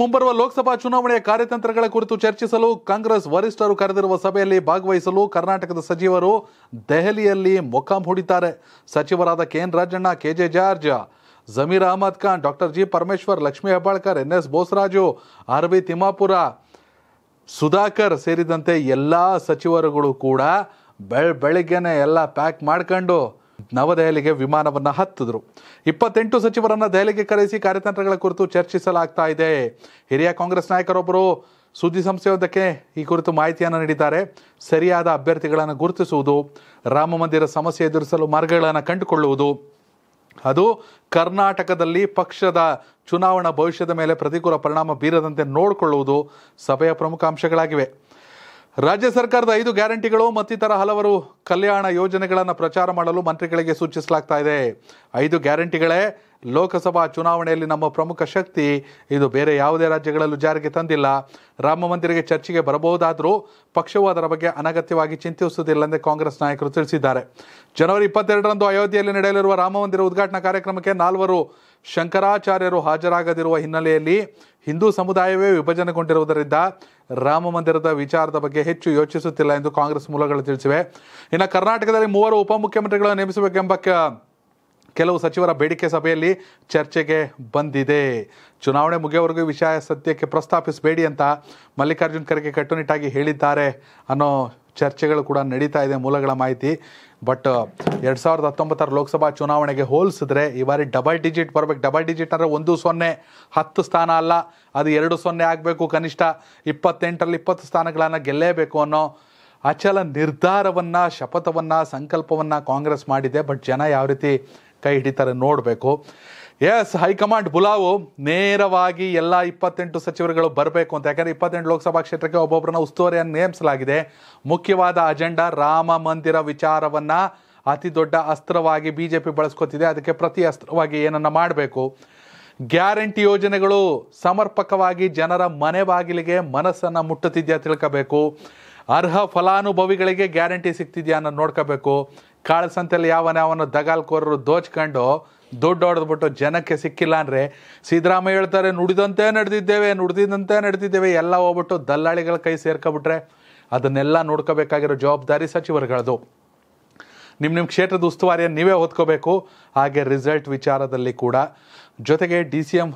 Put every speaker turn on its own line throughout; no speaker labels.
ಮುಂಬರುವ ಲೋಕಸಭಾ ಚುನಾವಣೆಯ ಕಾರ್ಯತಂತ್ರಗಳ ಕುರಿತು ಚರ್ಚಿಸಲು ಕಾಂಗ್ರೆಸ್ ವರಿಷ್ಠರು ಕರೆದಿರುವ ಸಭೆಯಲ್ಲಿ ಭಾಗವಹಿಸಲು ಕರ್ನಾಟಕದ ಸಚಿವರು ದೆಹಲಿಯಲ್ಲಿ ಮೊಕ್ಕಾಂ ಹೂಡಿದ್ದಾರೆ ಸಚಿವರಾದ KN Rajanna KJ George Zameer Ahmed Khan doctor G Parameshwar Lakshmi Hebbalkar N S Bosaraju R B Timmapura Sudhakar ಸೇರಿದಂತೆ ಎಲ್ಲ ಸಚಿವರುಗಳು ಕೂಡ ಬೆಳ್ ಬೆಳಿಗ್ಗೆನೆ ಎಲ್ಲ ಪ್ಯಾಕ್ ಮಾಡ್ಕೊಂಡು ನವದೆಹಲಿಗೆ ವಿಮಾನವನ್ನು ಹತ್ತಿದ್ರು ಇಪ್ಪತ್ತೆಂಟು ಸಚಿವರನ್ನು ದೆಹಲಿಗೆ ಕರೆಸಿ ಕಾರ್ಯತಂತ್ರಗಳ ಕುರಿತು ಚರ್ಚಿಸಲಾಗ್ತಾ ಇದೆ ಹಿರಿಯ ಕಾಂಗ್ರೆಸ್ ನಾಯಕರೊಬ್ಬರು ಸುದ್ದಿಸಂಸ್ಥೆಯೊಂದಕ್ಕೆ ಈ ಕುರಿತು ಮಾಹಿತಿಯನ್ನು ನೀಡಿದ್ದಾರೆ ಸರಿಯಾದ ಅಭ್ಯರ್ಥಿಗಳನ್ನು ಗುರುತಿಸುವುದು ರಾಮ ಮಂದಿರ ಸಮಸ್ಯೆ ಎದುರಿಸಲು ಮಾರ್ಗಗಳನ್ನು ಕಂಡುಕೊಳ್ಳುವುದು ಅದು ಕರ್ನಾಟಕದಲ್ಲಿ ಪಕ್ಷದ ಚುನಾವಣಾ ಭವಿಷ್ಯದ ಮೇಲೆ ಪ್ರತಿಕೂಲ ಪರಿಣಾಮ ಬೀರದಂತೆ ನೋಡಿಕೊಳ್ಳುವುದು ಸಭೆಯ ಪ್ರಮುಖ ಅಂಶಗಳಾಗಿವೆ ರಾಜ್ಯ ಸರ್ಕಾರದ ಐದು ಗ್ಯಾರಂಟಿಗಳು ಮತ್ತಿತರ ಹಲವರು ಕಲ್ಯಾಣ ಯೋಜನೆಗಳನ್ನು ಪ್ರಚಾರ ಮಾಡಲು ಮಂತ್ರಿಗಳಿಗೆ ಸೂಚಿಸಲಾಗ್ತಾ ಇದೆ ಐದು ಗ್ಯಾರಂಟಿಗಳೇ ಲೋಕಸಭಾ ಚುನಾವಣೆಯಲ್ಲಿ ನಮ್ಮ ಪ್ರಮುಖ ಶಕ್ತಿ ಇದು ಬೇರೆ ಯಾವುದೇ ರಾಜ್ಯಗಳಲ್ಲೂ ಜಾರಿಗೆ ತಂದಿಲ್ಲ ರಾಮ ಮಂದಿರಗೆ ಚರ್ಚೆಗೆ ಬರಬಹುದಾದರೂ ಪಕ್ಷವು ಅದರ ಬಗ್ಗೆ ಅನಗತ್ಯವಾಗಿ ಚಿಂತಿಸುವುದಿಲ್ಲ ಎಂದೇ ಕಾಂಗ್ರೆಸ್ ನಾಯಕರು ತಿಳಿಸಿದ್ದಾರೆ ಜನವರಿ ಇಪ್ಪತ್ತೆರಡರಂದು ಅಯೋಧ್ಯೆಯಲ್ಲಿ ನಡೆಯಲಿರುವ ರಾಮ ಮಂದಿರ ಉದ್ಘಾಟನಾ ಕಾರ್ಯಕ್ರಮಕ್ಕೆ ನಾಲ್ವರು ಶಂಕರಾಚಾರ್ಯರು ಹಾಜರಾಗದಿರುವ ಹಿನ್ನೆಲೆಯಲ್ಲಿ ಹಿಂದೂ ಸಮುದಾಯವೇ ವಿಭಜನೆಗೊಂಡಿರುವುದರಿಂದ ರಾಮ ಮಂದಿರದ ವಿಚಾರದ ಬಗ್ಗೆ ಹೆಚ್ಚು ಯೋಚಿಸುತ್ತಿಲ್ಲ ಎಂದು ಕಾಂಗ್ರೆಸ್ ಮೂಲಗಳು ತಿಳಿಸಿವೆ ಇನ್ನು ಕರ್ನಾಟಕದಲ್ಲಿ ಮೂವರು ಉಪಮುಖ್ಯಮಂತ್ರಿಗಳನ್ನು ನೇಮಿಸಬೇಕೆಂಬ ಕೆಲವು ಸಚಿವರ ಬೇಡಿಕೆ ಸಭೆಯಲ್ಲಿ ಚರ್ಚೆಗೆ ಬಂದಿದೆ ಚುನಾವಣೆ ಮುಗಿಯವರೆಗೂ ವಿಷಯ ಸತ್ಯಕ್ಕೆ ಪ್ರಸ್ತಾಪಿಸಬೇಡಿ ಅಂತ ಮಲ್ಲಿಕಾರ್ಜುನ್ ಖರ್ಗೆ ಕಟ್ಟುನಿಟ್ಟಾಗಿ ಹೇಳಿದ್ದಾರೆ ಅನ್ನೋ ಚರ್ಚೆಗಳು ಕೂಡ ನಡೀತಾ ಇದೆ ಮೂಲಗಳ ಮಾಹಿತಿ ಬಟ್ uh, ಎರಡು ಸಾವಿರದ ಹತ್ತೊಂಬತ್ತರ ಲೋಕಸಭಾ ಚುನಾವಣೆಗೆ ಹೋಲಿಸಿದ್ರೆ ಈ ಬಾರಿ ಡಬಲ್ ಡಿಜಿಟ್ ಬರಬೇಕು ಡಬಲ್ ಡಿಜಿಟ್ ಅಂದರೆ ಒಂದು ಸೊನ್ನೆ ಹತ್ತು ಸ್ಥಾನ ಅಲ್ಲ ಅದು ಎರಡು ಸೊನ್ನೆ ಆಗಬೇಕು ಕನಿಷ್ಠ ಇಪ್ಪತ್ತೆಂಟರಲ್ಲಿ ಇಪ್ಪತ್ತು ಸ್ಥಾನಗಳನ್ನು ಗೆಲ್ಲೇಬೇಕು ಅನ್ನೋ ಅಚಲ ನಿರ್ಧಾರವನ್ನು ಶಪಥವನ್ನು ಸಂಕಲ್ಪವನ್ನು ಕಾಂಗ್ರೆಸ್ ಮಾಡಿದೆ ಬಟ್ ಜನ ಯಾವ ರೀತಿ ಕೈ ಹಿಡಿತಾರೆ ನೋಡಬೇಕು ಎಸ್ ಹೈಕಮಾಂಡ್ ಬುಲಾವು ನೇರವಾಗಿ ಎಲ್ಲ ಇಪ್ಪತ್ತೆಂಟು ಸಚಿವರುಗಳು ಬರಬೇಕು ಅಂತ ಯಾಕಂದರೆ ಇಪ್ಪತ್ತೆಂಟು ಲೋಕಸಭಾ ಕ್ಷೇತ್ರಕ್ಕೆ ಒಬ್ಬೊಬ್ಬರನ್ನ ಉಸ್ತುವಾರಿಯನ್ನು ನೇಮಿಸಲಾಗಿದೆ ಮುಖ್ಯವಾದ ಅಜೆಂಡಾ ರಾಮ ಮಂದಿರ ವಿಚಾರವನ್ನು ಅತಿ ದೊಡ್ಡ ಅಸ್ತ್ರವಾಗಿ ಬಿ ಜೆ ಪಿ ಬಳಸ್ಕೊತಿದೆ ಅದಕ್ಕೆ ಪ್ರತಿ ಅಸ್ತ್ರವಾಗಿ ಏನನ್ನ ಮಾಡಬೇಕು ಗ್ಯಾರಂಟಿ ಯೋಜನೆಗಳು ಸಮರ್ಪಕವಾಗಿ ಜನರ ಮನೆ ಬಾಗಿಲಿಗೆ ಮನಸ್ಸನ್ನು ಮುಟ್ಟುತ್ತಿದೆಯಾ ತಿಳ್ಕೋಬೇಕು ಅರ್ಹ ಫಲಾನುಭವಿಗಳಿಗೆ ಗ್ಯಾರಂಟಿ ಸಿಗ್ತಿದೆಯಾ ಅನ್ನೋ ನೋಡ್ಕೋಬೇಕು ಕಾಳಸಂತೆಯಲ್ಲಿ ಯಾವನ ಯಾವನ ದಗಾಲ್ಕೋರರು ದೋಚ್ಕೊಂಡು ದುಡ್ಡು ಹೊಡೆದ್ಬಿಟ್ಟು ಜನಕ್ಕೆ ಸಿಕ್ಕಿಲ್ಲ ಅಂದರೆ ಸಿದ್ದರಾಮಯ್ಯ ಹೇಳ್ತಾರೆ ನುಡಿದಂತೆ ನಡೆದಿದ್ದೇವೆ ನುಡಿದಂತೆ ನಡೆದಿದ್ದೇವೆ ಎಲ್ಲ ಹೋಗ್ಬಿಟ್ಟು ದಲ್ಲಾಳಿಗಳ ಕೈ ಸೇರ್ಕೊಬಿಟ್ರೆ ಅದನ್ನೆಲ್ಲ ನೋಡ್ಕೋಬೇಕಾಗಿರೋ ಜವಾಬ್ದಾರಿ ಸಚಿವರುಗಳದು ನಿಮ್ಮ ನಿಮ್ಮ ಕ್ಷೇತ್ರದ ಉಸ್ತುವಾರಿಯನ್ನು ನೀವೇ ಓದ್ಕೋಬೇಕು ಹಾಗೆ ರಿಸಲ್ಟ್ ವಿಚಾರದಲ್ಲಿ ಕೂಡ ಜೊತೆಗೆ ಡಿ ಸಿ ಎಂ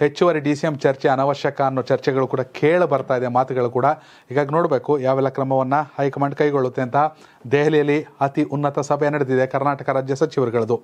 ಹೆಚ್ಚುವರಿ ಡಿ ಸಿ ಎಂ ಚರ್ಚೆ ಅನವಶ್ಯಕ ಅನ್ನೋ ಚರ್ಚೆಗಳು ಕೂಡ ಕೇಳಿ ಬರ್ತಾ ಇದೆ ಮಾತುಗಳು ಕೂಡ ಹೀಗಾಗಿ ನೋಡಬೇಕು ಯಾವೆಲ್ಲ ಕ್ರಮವನ್ನು ಹೈಕಮಾಂಡ್ ಕೈಗೊಳ್ಳುತ್ತೆ ಅಂತ ದೆಹಲಿಯಲ್ಲಿ ಅತಿ ಉನ್ನತ ಸಭೆ ನಡೆದಿದೆ ಕರ್ನಾಟಕ ರಾಜ್ಯ ಸಚಿವರುಗಳದು